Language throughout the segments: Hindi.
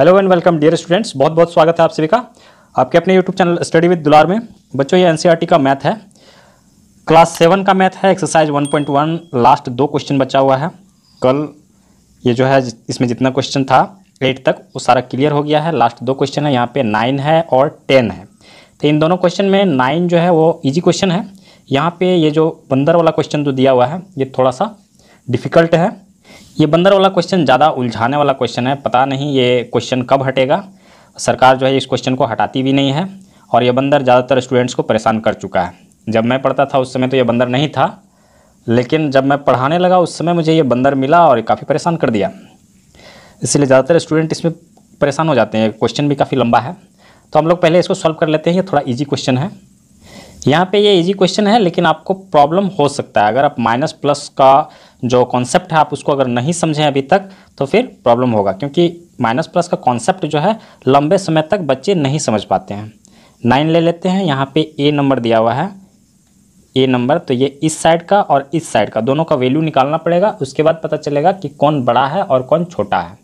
hello and welcome dear students बहुत बहुत स्वागत है आप सभी का आपके अपने यूट्यूब चैनल स्टडी विद दुलार में बच्चों ये एनसीईआरटी e का मैथ है क्लास सेवन का मैथ है एक्सरसाइज 1.1 लास्ट दो क्वेश्चन बचा हुआ है कल ये जो है इसमें जितना क्वेश्चन था एट तक वो सारा क्लियर हो गया है लास्ट दो क्वेश्चन है यहाँ पर नाइन है और टेन है तो इन दोनों क्वेश्चन में नाइन जो है वो ईजी क्वेश्चन है यहाँ पर ये जो पंद्रह वाला क्वेश्चन जो दिया हुआ है ये थोड़ा सा डिफ़िकल्ट है ये बंदर वाला क्वेश्चन ज़्यादा उलझाने वाला क्वेश्चन है पता नहीं ये क्वेश्चन कब हटेगा सरकार जो है इस क्वेश्चन को हटाती भी नहीं है और यह बंदर ज़्यादातर स्टूडेंट्स को परेशान कर चुका है जब मैं पढ़ता था उस समय तो ये बंदर नहीं था लेकिन जब मैं पढ़ाने लगा उस समय मुझे ये बंदर मिला और काफ़ी परेशान कर दिया इसलिए ज़्यादातर स्टूडेंट इसमें परेशान हो जाते हैं क्वेश्चन भी काफ़ी लंबा है तो हम लोग पहले इसको सॉल्व कर लेते हैं ये थोड़ा ईजी क्वेश्चन है यहाँ पे ये इजी क्वेश्चन है लेकिन आपको प्रॉब्लम हो सकता है अगर आप माइनस प्लस का जो कॉन्सेप्ट है आप उसको अगर नहीं समझें अभी तक तो फिर प्रॉब्लम होगा क्योंकि माइनस प्लस का कॉन्सेप्ट जो है लंबे समय तक बच्चे नहीं समझ पाते हैं नाइन ले लेते हैं यहाँ पे ए नंबर दिया हुआ है ए नंबर तो ये इस साइड का और इस साइड का दोनों का वैल्यू निकालना पड़ेगा उसके बाद पता चलेगा कि कौन बड़ा है और कौन छोटा है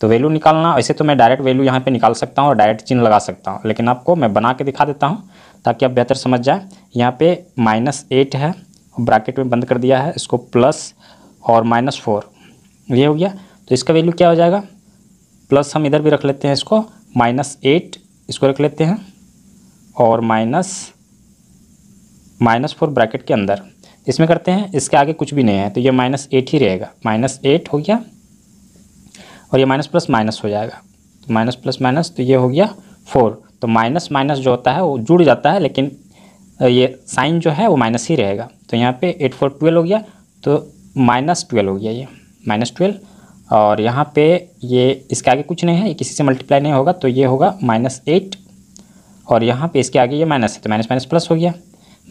तो वैल्यू निकालना ऐसे तो मैं डायरेक्ट वैल्यू यहाँ पे निकाल सकता हूँ और डायरेक्ट चिन्ह लगा सकता हूँ लेकिन आपको मैं बना के दिखा देता हूँ ताकि आप बेहतर समझ जाए यहाँ पे माइनस एट है ब्रैकेट में बंद कर दिया है इसको प्लस और माइनस फोर ये हो गया तो इसका वैल्यू क्या हो जाएगा प्लस हम इधर भी रख लेते हैं इसको माइनस एट इसको रख लेते हैं और माइनस माइनस फोर ब्रैकेट के अंदर इसमें करते हैं इसके आगे कुछ भी नहीं है तो ये माइनस एट ही रहेगा माइनस एट हो गया और ये माइनस प्लस माइनस हो जाएगा माइनस प्लस माइनस तो ये हो गया फोर तो माइनस माइनस जो होता है वो जुड़ जाता है लेकिन ये साइन जो है वो माइनस ही रहेगा तो यहाँ पे एट फोर ट्वेल्व हो गया तो माइनस ट्वेल्व हो गया ये माइनस ट्वेल्व और यहाँ पे ये इसके आगे कुछ नहीं है ये किसी से मल्टीप्लाई नहीं होगा तो ये होगा माइनस एट और यहाँ पे इसके आगे ये माइनस है तो माइनस माइनस प्लस हो गया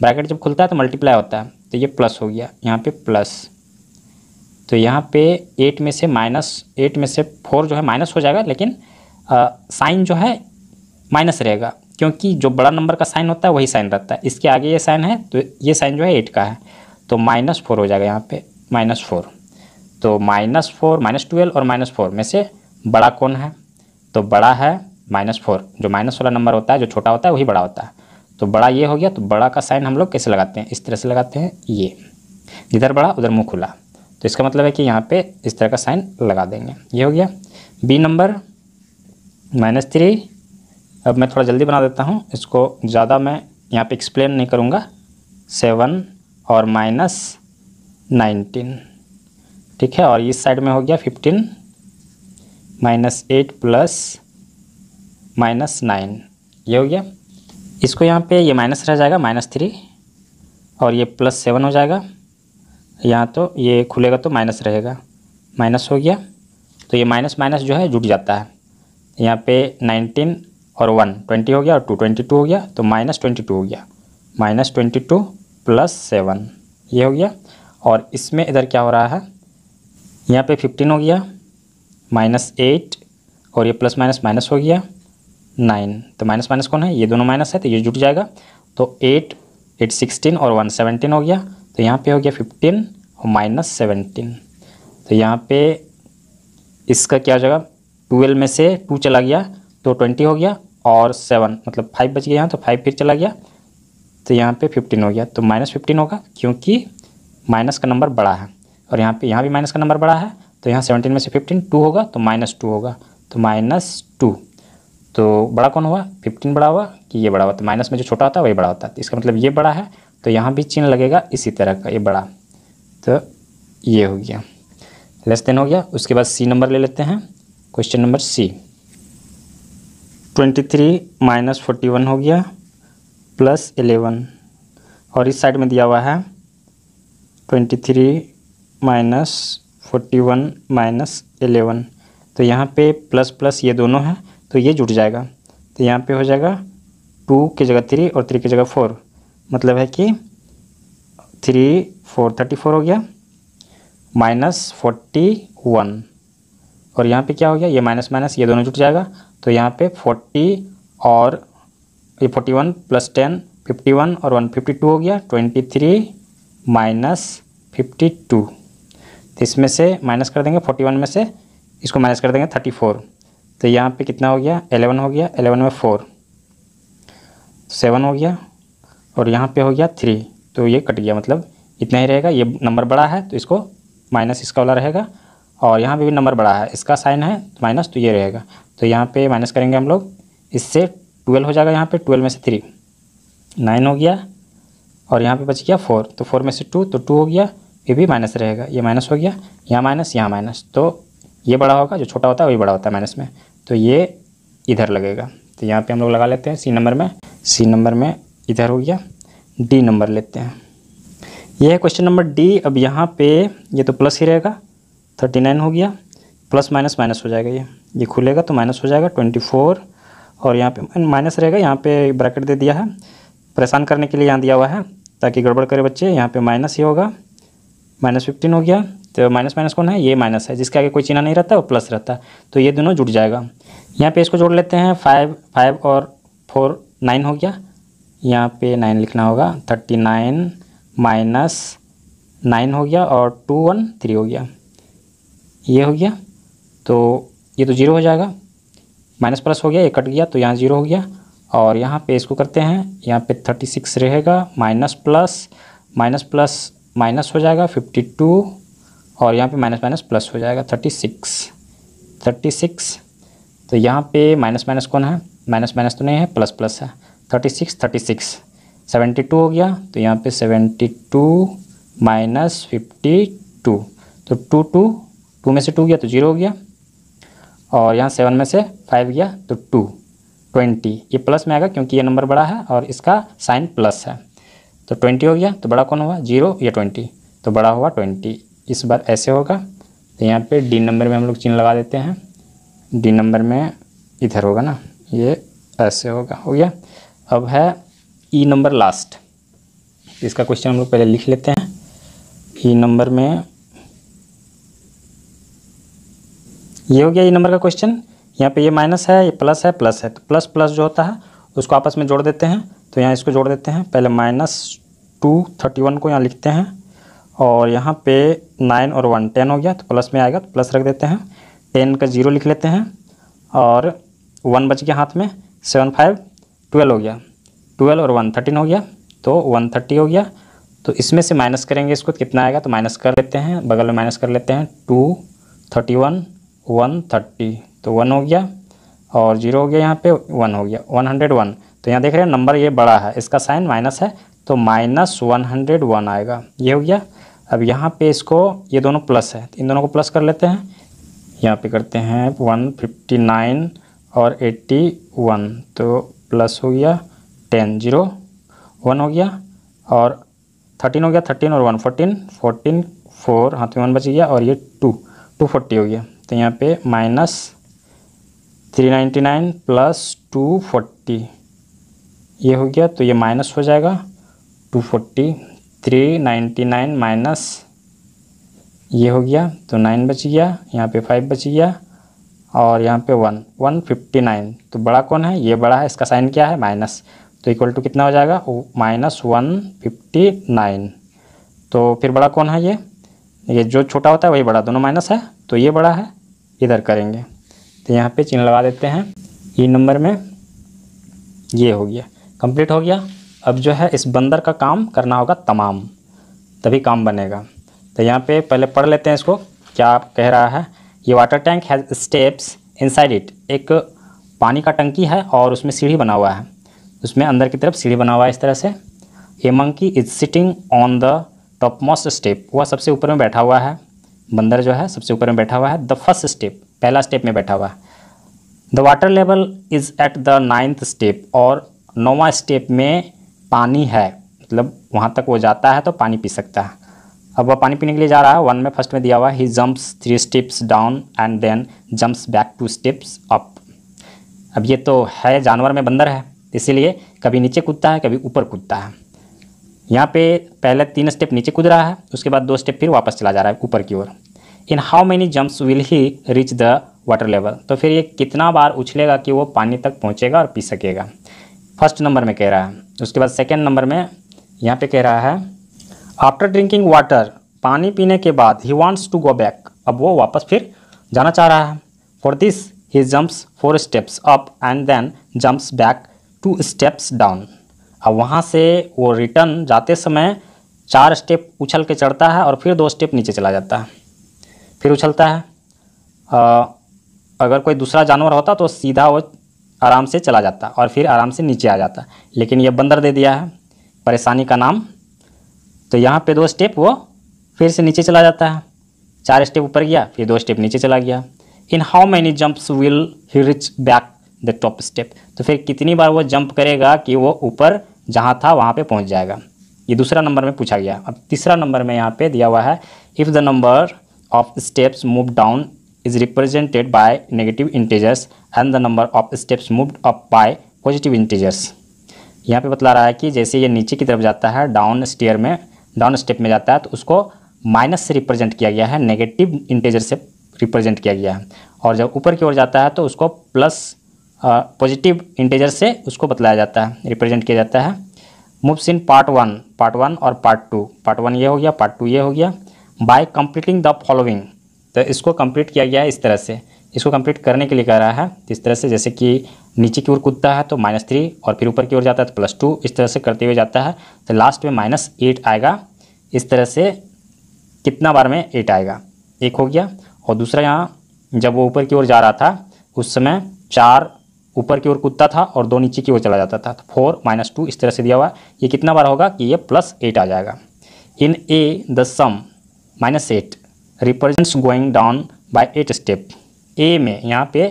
ब्रैकेट जब खुलता है तो मल्टीप्लाई होता है तो ये प्लस हो गया यहाँ पर प्लस तो यहाँ पर एट में से माइनस एट में से फोर जो है माइनस हो जाएगा लेकिन साइन जो है माइनस रहेगा क्योंकि जो बड़ा नंबर का साइन होता है वही साइन रहता है इसके आगे ये साइन है तो ये साइन जो है एट का है तो माइनस फोर हो जाएगा यहाँ पे माइनस फोर तो माइनस फोर माइनस ट्वेल्व और माइनस फोर में से बड़ा कौन है तो बड़ा है माइनस फोर जो माइनस वाला नंबर होता है जो छोटा होता है वही बड़ा होता है तो बड़ा ये हो गया तो बड़ा का साइन हम लोग कैसे लगाते हैं इस तरह से लगाते हैं ये जिधर बड़ा उधर मुँह खुला तो इसका मतलब है कि यहाँ पर इस तरह का साइन लगा देंगे ये हो गया बी नंबर माइनस थ्री अब मैं थोड़ा जल्दी बना देता हूँ इसको ज़्यादा मैं यहाँ पे एक्सप्लेन नहीं करूँगा सेवन और माइनस नाइनटीन ठीक है और इस साइड में हो गया fifteen minus eight plus minus nine ये हो गया इसको यहाँ पे ये माइनस रह जाएगा माइनस थ्री और ये प्लस सेवन हो जाएगा यहाँ तो ये खुलेगा तो माइनस रहेगा माइनस हो गया तो ये माइनस माइनस जो है जुट जाता है यहाँ पे नाइनटीन और वन ट्वेंटी हो गया और टू ट्वेंटी टू हो गया तो माइनस ट्वेंटी टू हो गया minus twenty two plus seven ये हो गया और इसमें इधर क्या हो रहा है यहाँ पे फिफ्टीन हो गया माइनस एट और ये प्लस माइनस माइनस हो गया नाइन तो माइनस माइनस कौन है ये दोनों माइनस है तो ये जुट जाएगा तो एट एट सिक्सटीन और वन सेवनटीन हो गया तो यहाँ पे हो गया फिफ्टीन और माइनस सेवनटीन तो यहाँ पे इसका क्या हो जाएगा ट्वेल्व में से टू चला गया तो ट्वेंटी हो गया और सेवन मतलब फाइव बच गया यहाँ तो फाइव फिर चला गया तो यहाँ पे फिफ्टीन हो गया तो माइनस फिफ्टीन होगा क्योंकि माइनस का नंबर बड़ा है और यहाँ पे यहाँ भी माइनस का नंबर बड़ा है तो यहाँ सेवनटीन में से फिफ्टीन टू होगा तो माइनस टू होगा तो माइनस टू तो बड़ा कौन हुआ फिफ्टीन बड़ा हुआ कि ये बड़ा हुआ तो माइनस में जो छोटा होता है वही बड़ा होता है तो इसका मतलब ये बड़ा है तो यहाँ भी चिन्ह लगेगा इसी तरह का ये बड़ा तो ये हो गया लेस देन हो गया उसके बाद सी नंबर ले लेते हैं question number C twenty three minus forty one हो गया प्लस एलेवन और इस साइड में दिया हुआ है twenty three minus forty one minus eleven तो यहाँ पे प्लस प्लस ये दोनों हैं तो ये जुट जाएगा तो यहाँ पे हो जाएगा टू की जगह थ्री और थ्री की जगह फोर मतलब है कि थ्री फोर थर्टी फोर हो गया माइनस फोर्टी वन और यहाँ पे क्या हो गया ये माइनस माइनस ये दोनों जुट जाएगा तो यहाँ पे 40 और ये 41 प्लस फिफ्टी वन और 152 हो गया 23 माइनस फिफ्टी तो इसमें से माइनस कर देंगे 41 में से इसको माइनस कर देंगे 34 तो यहाँ पे कितना हो गया 11 हो गया 11 में 4 7 हो गया और यहाँ पे हो गया 3 तो ये कट गया मतलब इतना ही रहेगा ये नंबर बड़ा है तो इसको माइनस इसका वाला रहेगा और यहाँ पे भी नंबर बड़ा है इसका साइन है तो माइनस तो ये रहेगा तो यहाँ पे माइनस करेंगे हम लोग इससे ट्वेल्व हो जाएगा यहाँ पे ट्वेल्व में से थ्री नाइन हो गया और यहाँ पे बच गया फोर तो फोर में से टू तो टू हो गया ये भी माइनस रहेगा ये माइनस हो गया यहाँ माइनस यहाँ माइनस तो ये बड़ा होगा जो छोटा होता है वही बड़ा होता है माइनस में तो ये इधर लगेगा तो यहाँ पर हम लोग लगा लेते हैं सी नंबर में सी नंबर में इधर हो गया डी नंबर लेते हैं यह है क्वेश्चन नंबर डी अब यहाँ पे ये तो प्लस ही रहेगा थर्टी नाइन हो गया प्लस माइनस माइनस हो जाएगा ये ये खुलेगा तो माइनस हो जाएगा ट्वेंटी फोर और यहाँ पे माइनस रहेगा यहाँ पे ब्रैकेट दे दिया है परेशान करने के लिए यहाँ दिया हुआ है ताकि गड़बड़ करे बच्चे यहाँ पे माइनस ही होगा माइनस फिफ्टीन हो गया तो माइनस माइनस कौन है ये माइनस है जिसके आगे कोई चिन्ह नहीं रहता वो प्लस रहता तो ये दोनों जुड़ जाएगा यहाँ पर इसको जोड़ लेते हैं फाइव फाइव और फोर नाइन हो गया यहाँ पे नाइन लिखना होगा थर्टी नाइन माइनस नाइन हो गया और टू वन थ्री हो गया ये हो गया तो ये तो ज़ीरो हो जाएगा माइनस प्लस हो गया ये कट गया तो यहाँ ज़ीरो हो गया और यहाँ पे इसको करते हैं यहाँ पे थर्टी सिक्स रहेगा minus plus minus plus minus हो जाएगा फिफ्टी टू और यहाँ पे माइनस माइनस प्लस हो जाएगा थर्टी सिक्स थर्टी सिक्स तो यहाँ पे माइनस माइनस कौन है माइनस माइनस तो नहीं है प्लस प्लस है thirty six thirty six seventy two हो गया तो यहाँ पे seventy two minus fifty two तो टू टू टू में से टू गया तो जीरो हो गया और यहाँ सेवन में से फाइव गया तो टू ट्वेंटी ये प्लस में आएगा क्योंकि ये नंबर बड़ा है और इसका साइन प्लस है तो ट्वेंटी हो गया तो बड़ा कौन हुआ जीरो या ट्वेंटी तो बड़ा हुआ ट्वेंटी इस बार ऐसे होगा तो यहाँ पे डी नंबर में हम लोग चिन्ह लगा देते हैं डी नंबर में इधर होगा ना ये ऐसे होगा हो गया अब है ई नंबर लास्ट इसका क्वेश्चन हम लोग पहले लिख लेते हैं ई नंबर में ये हो गया ये नंबर का क्वेश्चन यहाँ पे ये माइनस है ये प्लस है प्लस है तो प्लस प्लस जो होता है उसको आपस में जोड़ देते हैं तो यहाँ इसको जोड़ देते हैं पहले माइनस टू थर्टी वन को यहाँ लिखते हैं और यहाँ पे नाइन और वन टेन हो गया तो प्लस में आएगा तो प्लस रख देते हैं टेन का जीरो लिख लेते हैं और वन बच गया हाथ में सेवन फाइव ट्वेल्व हो गया ट्वेल्व और वन थर्टीन हो गया तो वन थर्टी हो गया तो इसमें से माइनस करेंगे इसको तो कितना आएगा तो माइनस कर लेते हैं बगल में माइनस कर लेते हैं two thirty one one thirty तो वन हो गया और जीरो हो गया यहाँ पे वन हो गया वन हंड्रेड वन तो यहाँ देख रहे हैं नंबर ये बड़ा है इसका साइन माइनस है तो माइनस वन हंड्रेड वन आएगा ये हो गया अब यहाँ पे इसको ये दोनों प्लस है तो इन दोनों को प्लस कर लेते हैं यहाँ पे करते हैं वन फिफ्टी नाइन और एट्टी वन तो प्लस हो गया टेन जीरो वन हो गया और थर्टीन हो गया थर्टीन और वन फोर्टीन फोर्टीन फोर हाथ में वन बच गया और ये टू टू फोर्टी हो गया तो यहाँ पे minus three ninety nine plus two forty ये हो गया तो ये माइनस हो जाएगा two forty three ninety nine minus ये हो गया तो नाइन बच गया यहाँ पे फाइव बच गया और यहाँ पे वन वन फिफ्टी नाइन तो बड़ा कौन है ये बड़ा है इसका साइन क्या है माइनस तो इक्वल टू कितना हो जाएगा माइनस वन फिफ्टी नाइन तो फिर बड़ा कौन है ये ये जो छोटा होता है वही बड़ा दोनों माइनस है तो ये बड़ा है इधर करेंगे तो यहाँ पे चिन्ह लगा देते हैं ई नंबर में ये हो गया कंप्लीट हो गया अब जो है इस बंदर का काम करना होगा तमाम तभी काम बनेगा तो यहाँ पे पहले पढ़ लेते हैं इसको क्या कह रहा है ये water tank has steps inside it एक पानी का टंकी है और उसमें सीढ़ी बना हुआ है उसमें अंदर की तरफ सीढ़ी बना हुआ है इस तरह से a monkey is sitting on the topmost step वह सबसे ऊपर में बैठा हुआ है बंदर जो है सबसे ऊपर में बैठा हुआ है द फर्स्ट स्टेप पहला स्टेप में बैठा हुआ है the water level is at the ninth step और नौवा स्टेप में पानी है मतलब वहाँ तक वो जाता है तो पानी पी सकता है अब वह पानी पीने के लिए जा रहा है वन में फर्स्ट में दिया हुआ है he jumps three steps down and then jumps back two steps up अब ये तो है जानवर में बंदर है इसीलिए कभी नीचे कूदता है कभी ऊपर कूदता है यहाँ पे पहले तीन स्टेप नीचे कूद रहा है उसके बाद दो स्टेप फिर वापस चला जा रहा है ऊपर की ओर in how many jumps will he reach the water level तो फिर ये कितना बार उछलेगा कि वो पानी तक पहुँचेगा और पी सकेगा फर्स्ट नंबर में कह रहा है उसके बाद सेकेंड नंबर में यहाँ पे कह रहा है आफ्टर ड्रिंकिंग वाटर पानी पीने के बाद he wants to go back अब वो वापस फिर जाना चाह रहा है for this he jumps four steps up and then jumps back two steps down अब वहाँ से वो रिटर्न जाते समय चार स्टेप उछल के चढ़ता है और फिर दो स्टेप नीचे चला जाता है फिर उछलता है आ, अगर कोई दूसरा जानवर होता तो सीधा वो आराम से चला जाता और फिर आराम से नीचे आ जाता लेकिन ये बंदर दे दिया है परेशानी का नाम तो यहाँ पे दो स्टेप वो फिर से नीचे चला जाता है चार स्टेप ऊपर गया फिर दो स्टेप नीचे चला गया in how many jumps will he reach back the top step तो फिर कितनी बार वो जंप करेगा कि वो ऊपर जहाँ था वहाँ पे पहुँच जाएगा ये दूसरा नंबर में पूछा गया अब तीसरा नंबर में यहाँ पे दिया हुआ है if the number of steps moved down is represented by negative integers and the number of steps moved up by positive integers यहाँ पे बतला रहा है कि जैसे ये नीचे की तरफ जाता है डाउन स्टेयर में डाउन स्टेप में जाता है तो उसको माइनस से रिप्रेजेंट किया गया है नेगेटिव इंटेजर से रिप्रेजेंट किया गया है और जब ऊपर की ओर जाता है तो उसको प्लस पॉजिटिव इंटेजर से उसको बतलाया जाता है रिप्रेजेंट किया जाता है moves in part one part one और पार्ट टू पार्ट वन ये हो गया पार्ट टू ये हो गया बाय कंप्लीटिंग द फॉलोइंग तो इसको कंप्लीट किया गया है इस तरह से इसको कंप्लीट करने के लिए कह रहा है इस तरह से जैसे कि नीचे की ओर कूदता है तो माइनस थ्री और फिर ऊपर की ओर जाता है तो प्लस टू इस तरह से करते हुए जाता है तो लास्ट में माइनस एट आएगा इस तरह से कितना बार में एट आएगा एक हो गया और दूसरा यहाँ जब वो ऊपर की ओर जा रहा था उस समय चार ऊपर की ओर कूदता था और दो नीचे की ओर चला जाता था तो फोर माइनस टू इस तरह से दिया हुआ ये कितना बार होगा कि ये प्लस एट आ जाएगा in a the sum minus eight represents going down by eight step a में यहाँ पे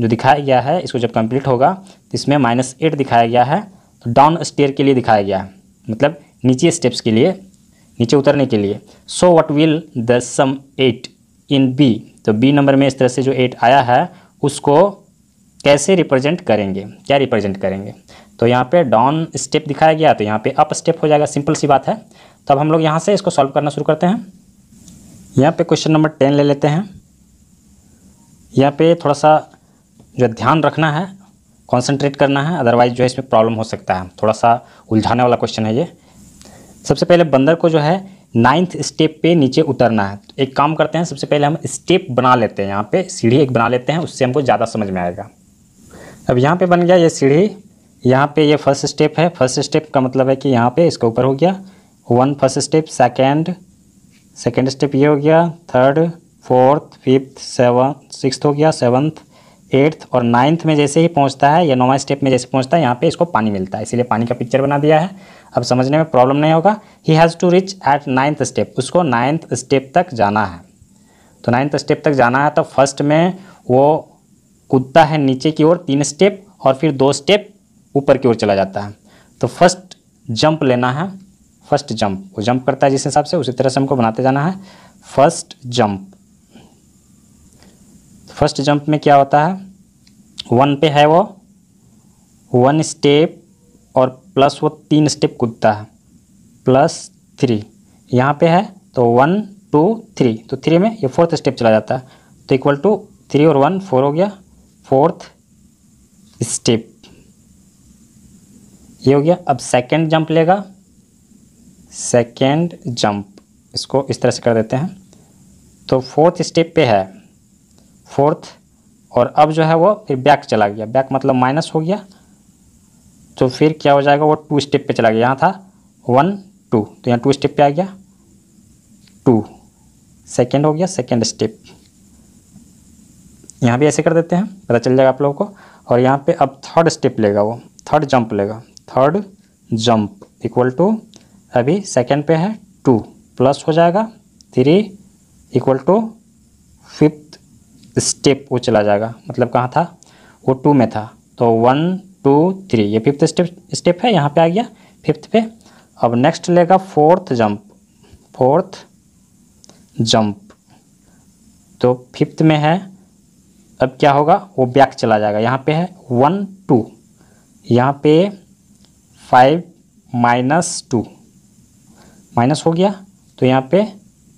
जो दिखाया गया है इसको जब कंप्लीट होगा तो इसमें माइनस एट दिखाया गया है तो डाउन स्टेयर के लिए दिखाया गया है मतलब नीचे स्टेप्स के लिए नीचे उतरने के लिए so what will the sum eight in B तो बी नंबर में इस तरह से जो एट आया है उसको कैसे रिप्रेजेंट करेंगे क्या रिप्रेजेंट करेंगे तो यहाँ पे डाउन स्टेप दिखाया गया तो यहाँ पे अप स्टेप हो जाएगा सिंपल सी बात है तो अब हम लोग यहाँ से इसको सॉल्व करना शुरू करते हैं यहाँ पे क्वेश्चन नंबर टेन ले लेते हैं यहाँ पे थोड़ा सा जो ध्यान रखना है कंसंट्रेट करना है अदरवाइज जो है इसमें प्रॉब्लम हो सकता है थोड़ा सा उलझाने वाला क्वेश्चन है ये सबसे पहले बंदर को जो है नाइन्थ स्टेप पे नीचे उतरना है तो एक काम करते हैं सबसे पहले हम स्टेप बना लेते हैं यहाँ पे सीढ़ी एक बना लेते हैं उससे हमको ज़्यादा समझ में आएगा अब यहाँ पे बन गया ये सीढ़ी यहाँ पे ये फर्स्ट स्टेप है फर्स्ट स्टेप का मतलब है कि यहाँ पे इसका ऊपर हो गया one first step second second step ये हो गया third fourth fifth seven six हो गया सेवन्थ एट्थ और नाइन्थ में जैसे ही पहुंचता है या नौवा स्टेप में जैसे पहुंचता है यहाँ पे इसको पानी मिलता है इसीलिए पानी का पिक्चर बना दिया है अब समझने में प्रॉब्लम नहीं होगा he has to reach at ninth step उसको नाइन्थ स्टेप तक जाना है तो नाइन्थ स्टेप तक जाना है तो फर्स्ट में वो कूदता है नीचे की ओर तीन स्टेप और फिर दो स्टेप ऊपर की ओर चला जाता है तो फर्स्ट जंप लेना है फर्स्ट जंप वो जंप करता है जिस हिसाब से उसी तरह से हमको बनाते जाना है फर्स्ट जंप फर्स्ट जंप में क्या होता है वन पे है वो वन स्टेप और प्लस वो तीन स्टेप कूदता है प्लस थ्री यहाँ पे है तो वन टू थ्री तो थ्री में ये फोर्थ स्टेप चला जाता है तो इक्वल टू थ्री और वन फोर हो गया फोर्थ स्टेप ये हो गया अब सेकंड जंप लेगा सेकेंड जंप इसको इस तरह से कर देते हैं तो फोर्थ स्टेप पे है फोर्थ और अब जो है वो फिर बैक चला गया बैक मतलब माइनस हो गया तो फिर क्या हो जाएगा वो टू स्टेप पे चला गया यहाँ था वन टू तो यहाँ टू स्टेप पे आ गया टू सेकेंड हो गया सेकेंड स्टेप यहाँ भी ऐसे कर देते हैं पता चल जाएगा आप लोगों को और यहाँ पे अब थर्ड स्टेप लेगा वो थर्ड जंप लेगा थर्ड जंप इक्वल टू अभी सेकेंड पे है टू प्लस हो जाएगा three equal to fifth step वो चला जाएगा मतलब कहाँ था वो टू में था तो वन टू थ्री ये फिफ्थ स्टेप स्टेप है यहाँ पे आ गया फिफ्थ पे अब नेक्स्ट लेगा फोर्थ जंप फोर्थ जंप तो फिफ्थ में है अब क्या होगा वो बैक चला जाएगा यहाँ पे है वन टू यहाँ पे फाइव माइनस टू माइनस हो गया तो यहाँ पे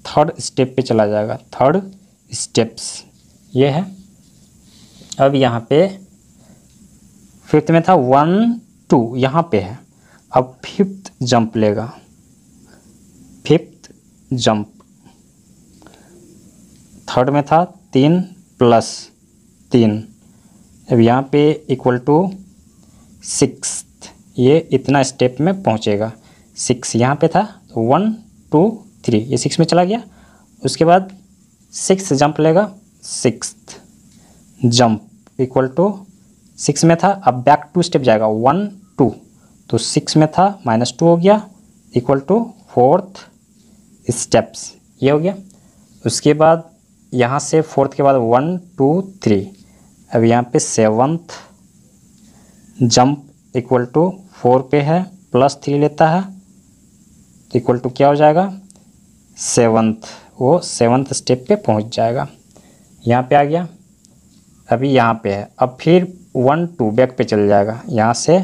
थर्ड स्टेप पे चला जाएगा थर्ड स्टेप्स ये है अब यहाँ पे फिफ्थ में था वन टू यहाँ पे है अब फिफ्थ जंप लेगा फिफ्थ जंप थर्ड में था तीन प्लस तीन अब यहाँ पे इक्वल टू सिक्स ये इतना स्टेप में पहुँचेगा सिक्स यहाँ पे था वन टू थ्री ये सिक्स में चला गया उसके बाद सिक्स जंप लेगा six jump equal to six में था अब बैक टू स्टेप जाएगा वन टू तो सिक्स में था माइनस टू हो गया इक्वल टू फोर्थ स्टेप्स ये हो गया उसके बाद यहाँ से फोर्थ के बाद वन टू थ्री अब यहाँ पे seventh jump equal to four पे है प्लस थ्री लेता है इक्वल टू क्या हो जाएगा सेवन्थ वो सेवन्थ स्टेप पे पहुंच जाएगा यहाँ पे आ गया अभी यहाँ पे है अब फिर वन टू बैक पे चल जाएगा यहाँ से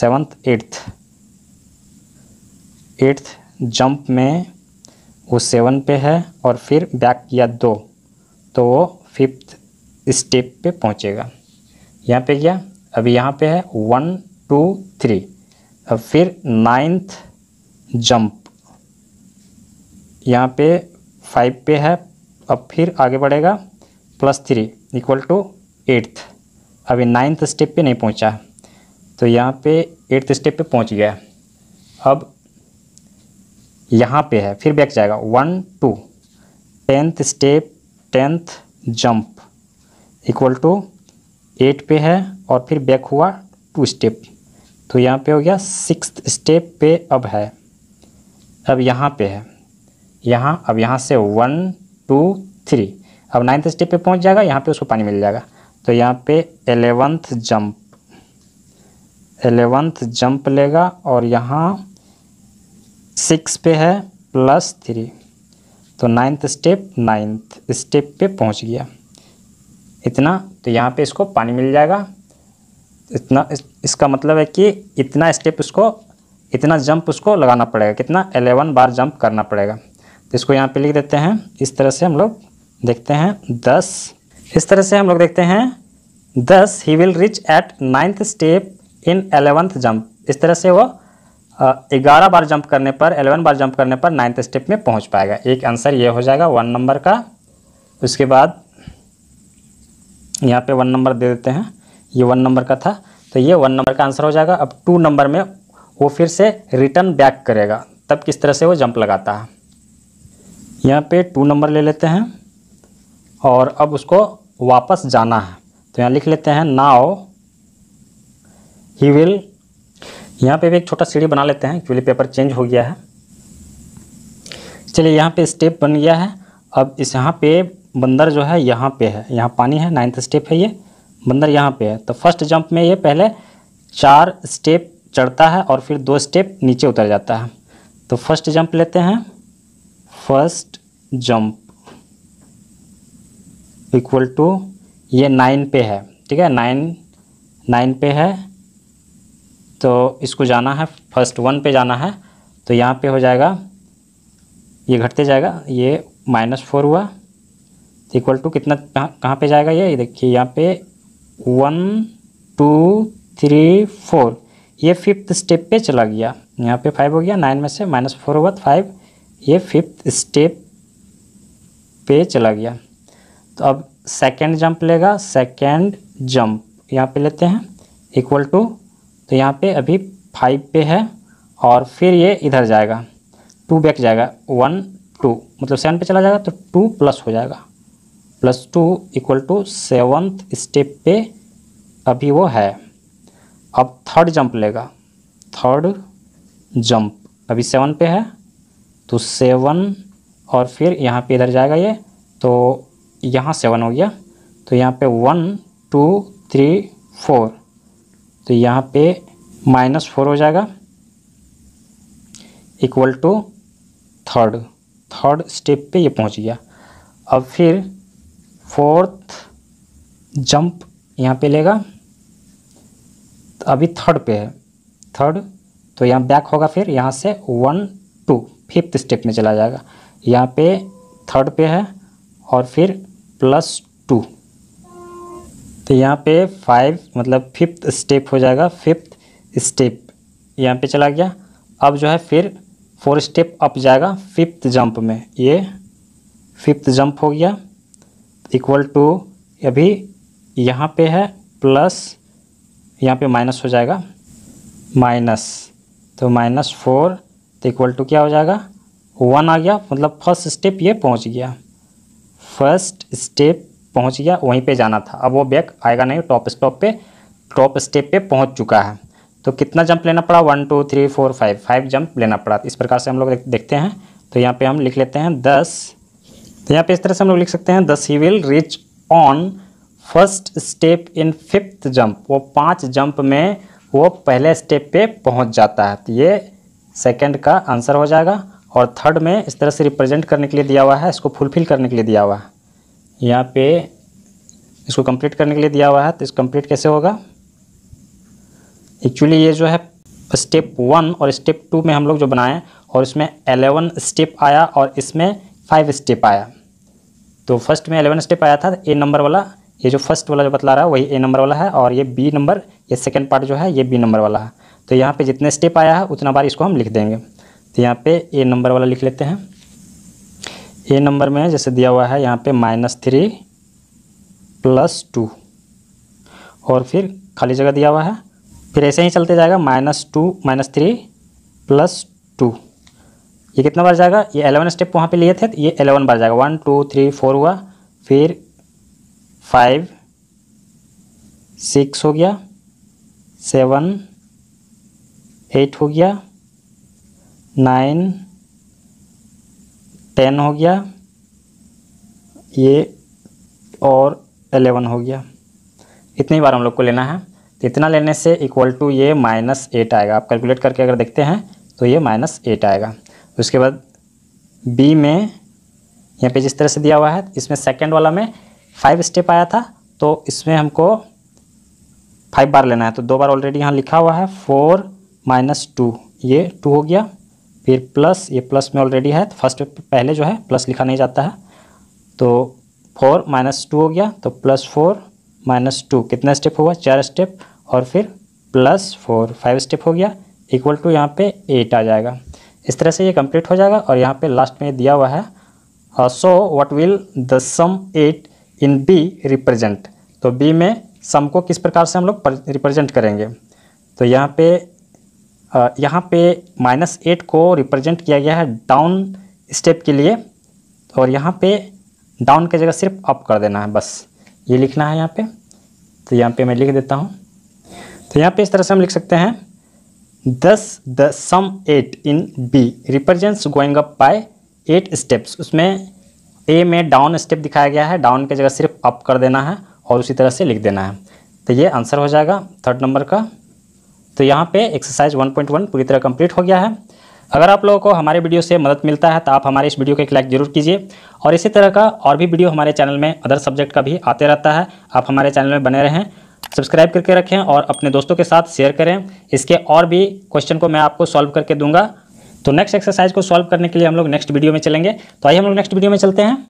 सेवन्थ एट्थ एट्थ जंप में वो सेवन पे है और फिर बैक किया दो तो वो फिफ्थ स्टेप पे पहुँचेगा यहाँ पे गया अभी यहाँ पे है वन टू थ्री अब फिर नाइन्थ जंप यहाँ पे फाइव पे है अब फिर आगे बढ़ेगा plus three equal to eighth अभी नाइन्थ स्टेप पे नहीं पहुँचा तो यहाँ पे एट्थ स्टेप पे पहुँच गया अब यहाँ पे है फिर बैक जाएगा one two tenth step tenth jump equal to eight पे है और फिर बैक हुआ टू स्टेप तो यहाँ पे हो गया सिक्स स्टेप पे अब है अब यहाँ पे है यहाँ अब यहाँ से वन टू थ्री अब नाइन्थ स्टेप पे पहुँच जाएगा यहाँ पे उसको पानी मिल जाएगा तो यहाँ पे एलेवंथ जंप एलेवंथ जंप लेगा और यहाँ सिक्स पे है प्लस थ्री तो नाइन्थ स्टेप नाइन्थ स्टेप पे पहुँच गया इतना तो यहाँ पे इसको पानी मिल जाएगा इतना इसका मतलब है कि इतना स्टेप उसको इतना जंप उसको लगाना पड़ेगा कितना एलेवन बार जंप करना पड़ेगा तो इसको यहाँ पे लिख देते हैं इस तरह से हम लोग देखते हैं दस इस तरह से हम लोग देखते हैं thus he will reach at ninth step in eleventh jump इस तरह से वो ग्यारह बार जंप करने पर एलेवन बार जंप करने पर नाइन्थ स्टेप में पहुंच पाएगा एक आंसर ये हो जाएगा वन नंबर का उसके बाद यहाँ पे वन नंबर दे देते हैं ये वन नंबर का था तो ये वन नंबर का आंसर हो जाएगा अब टू नंबर में वो फिर से रिटर्न बैक करेगा तब किस तरह से वो जंप लगाता है यहाँ पे टू नंबर ले लेते हैं और अब उसको वापस जाना है तो यहाँ लिख लेते हैं नाव ही विल यहाँ पे भी एक छोटा सीढ़ी बना लेते हैं एक्चुअली पेपर चेंज हो गया है चलिए यहाँ पे स्टेप बन गया है अब इस यहाँ पे बंदर जो है यहाँ पे है यहाँ पानी है नाइन्थ स्टेप है ये बंदर यहाँ पे है तो फर्स्ट जंप में ये पहले चार स्टेप चढ़ता है और फिर दो स्टेप नीचे उतर जाता है तो फर्स्ट जंप लेते हैं फर्स्ट जंप इक्वल टू ये नाइन पे है ठीक है नाइन नाइन पे है तो इसको जाना है फर्स्ट वन पे जाना है तो यहाँ पे हो जाएगा ये घटते जाएगा ये माइनस फोर हुआ तो इक्वल टू कितना कहाँ पे जाएगा ये देखिए यहाँ पे वन टू थ्री फोर ये फिफ्थ स्टेप पे चला गया यहाँ पे फाइव हो गया नाइन में से माइनस फोर होगा तो फाइव ये फिफ्थ स्टेप पे चला गया तो अब सेकेंड जंप लेगा सेकेंड जंप यहाँ पे लेते हैं इक्वल टू तो यहाँ पे अभी फाइव पे है और फिर ये इधर जाएगा टू बैक जाएगा वन टू मतलब सेवन पे चला जाएगा तो टू प्लस हो जाएगा plus two equal to seventh step पे अभी वो है अब थर्ड जंप लेगा थर्ड जंप अभी सेवन पे है तो सेवन और फिर यहाँ पे इधर जाएगा ये तो यहाँ सेवन हो गया तो यहाँ पे वन टू थ्री फोर तो यहाँ पे माइनस फोर हो जाएगा equal to third third step पे ये पहुँच गया अब फिर फोर्थ जंप यहाँ पे लेगा तो अभी थर्ड पे है थर्ड तो यहाँ बैक होगा फिर यहाँ से वन टू फिफ्थ स्टेप में चला जाएगा यहाँ पे थर्ड पे है और फिर प्लस टू तो यहाँ पे फाइव मतलब फिफ्थ स्टेप हो जाएगा फिफ्थ स्टेप यहाँ पे चला गया अब जो है फिर फोर स्टेप अप जाएगा फिफ्थ जंप में ये फिफ्थ जंप हो गया इक्वल टू अभी यहाँ पे है प्लस यहाँ पे माइनस हो जाएगा माइनस तो माइनस फोर तो इक्वल टू क्या हो जाएगा वन आ गया मतलब फर्स्ट स्टेप ये पहुँच गया फर्स्ट स्टेप पहुँच गया वहीं पे जाना था अब वो बैक आएगा नहीं टॉप स्टॉप पे टॉप स्टेप पे पहुँच चुका है तो कितना जंप लेना पड़ा one two three four five five jump लेना पड़ा इस प्रकार से हम लोग देखते हैं तो यहाँ पे हम लिख लेते हैं दस तो यहाँ पे इस तरह से हम लोग लिख सकते हैं thus he will reach on first step in fifth jump वो पांच जंप में वो पहले स्टेप पे पहुंच जाता है तो ये सेकंड का आंसर हो जाएगा और थर्ड में इस तरह से रिप्रेजेंट करने के लिए दिया हुआ है इसको फुलफिल करने के लिए दिया हुआ है यहाँ पे इसको कंप्लीट करने के लिए दिया हुआ है तो इस कंप्लीट कैसे होगा एक्चुअली ये जो है स्टेप वन और स्टेप टू में हम लोग जो बनाए और इसमें एलेवन स्टेप आया और इसमें फाइव स्टेप आया तो फर्स्ट में एलेवन स्टेप आया था तो ए नंबर वाला ये जो फर्स्ट वाला जो बतला रहा है वही ए नंबर वाला है और ये बी नंबर ये सेकेंड पार्ट जो है ये बी नंबर वाला है तो यहाँ पे जितने स्टेप आया है उतना बार इसको हम लिख देंगे तो यहाँ पे ए नंबर वाला लिख लेते हैं ए नंबर में जैसे दिया हुआ है यहाँ पे माइनस थ्री प्लस टू और फिर खाली जगह दिया हुआ है फिर ऐसे ही चलते जाएगा minus two minus three plus two ये कितना बार जाएगा ये एलेवन स्टेप वहाँ पे लिए थे तो ये एलेवन बार जाएगा वन टू थ्री फोर हुआ फिर फाइव सिक्स हो गया सेवन एट हो गया नाइन टेन हो गया ये और एलेवन हो गया इतनी बार हम लोग को लेना है तो इतना लेने से इक्वल टू ये माइनस एट आएगा आप कैलकुलेट करके अगर देखते हैं तो ये माइनस एट आएगा उसके बाद बी में यहाँ पे जिस तरह से दिया हुआ है इसमें सेकंड वाला में फाइव स्टेप आया था तो इसमें हमको फाइव बार लेना है तो दो बार ऑलरेडी यहाँ लिखा हुआ है फोर माइनस टू ये टू हो गया फिर प्लस ये प्लस में ऑलरेडी है तो फर्स्ट पहले जो है प्लस लिखा नहीं जाता है तो फोर माइनस टू हो गया तो प्लस फोर माइनस टू कितना स्टेप होगा चार स्टेप और फिर प्लस फोर फाइव स्टेप हो गया इक्वल टू यहाँ पे एट आ जाएगा इस तरह से ये कंप्लीट हो जाएगा और यहाँ पे लास्ट में दिया हुआ है so what will the sum eight in B represent तो बी में सम को किस प्रकार से हम लोग रिप्रेजेंट करेंगे तो यहाँ पे यहाँ पे माइनस एट को रिप्रेजेंट किया गया है डाउन स्टेप के लिए और यहाँ पे डाउन की जगह सिर्फ अप कर देना है बस ये लिखना है यहाँ पे तो यहाँ पे मैं लिख देता हूँ तो यहाँ पे इस तरह से हम लिख सकते हैं दस the sum eight in B represents going up by eight steps उसमें ए में डाउन स्टेप दिखाया गया है डाउन की जगह सिर्फ अप कर देना है और उसी तरह से लिख देना है तो ये आंसर हो जाएगा थर्ड नंबर का तो यहाँ पे एक्सरसाइज 1.1 पूरी तरह कंप्लीट हो गया है अगर आप लोगों को हमारे वीडियो से मदद मिलता है तो आप हमारे इस वीडियो को एक लाइक जरूर कीजिए और इसी तरह का और भी वीडियो हमारे चैनल में अदर सब्जेक्ट का भी आते रहता है आप हमारे चैनल में बने रहें सब्सक्राइब करके रखें और अपने दोस्तों के साथ शेयर करें इसके और भी क्वेश्चन को मैं आपको सॉल्व करके दूँगा तो नेक्स्ट एक्सरसाइज को सॉल्व करने के लिए हम लोग नेक्स्ट वीडियो में चलेंगे तो आइए हम लोग नेक्स्ट वीडियो में चलते हैं